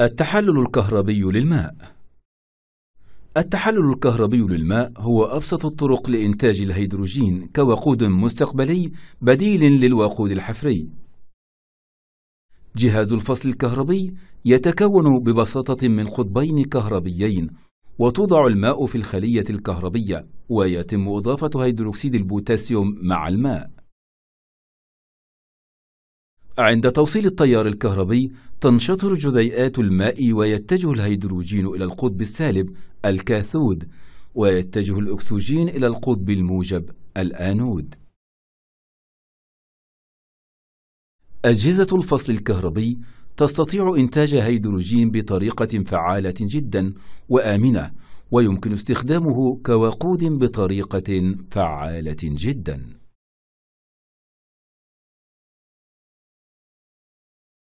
التحلل الكهربي للماء التحلل الكهربي للماء هو أبسط الطرق لإنتاج الهيدروجين كوقود مستقبلي بديل للوقود الحفري جهاز الفصل الكهربي يتكون ببساطة من قطبين كهربيين وتوضع الماء في الخلية الكهربية ويتم إضافة هيدروكسيد البوتاسيوم مع الماء عند توصيل التيار الكهربي تنشطر جزيئات الماء ويتجه الهيدروجين إلى القطب السالب الكاثود ويتجه الأكسجين إلى القطب الموجب الآنود أجهزة الفصل الكهربي تستطيع إنتاج هيدروجين بطريقة فعالة جدا وآمنة ويمكن استخدامه كوقود بطريقة فعالة جداً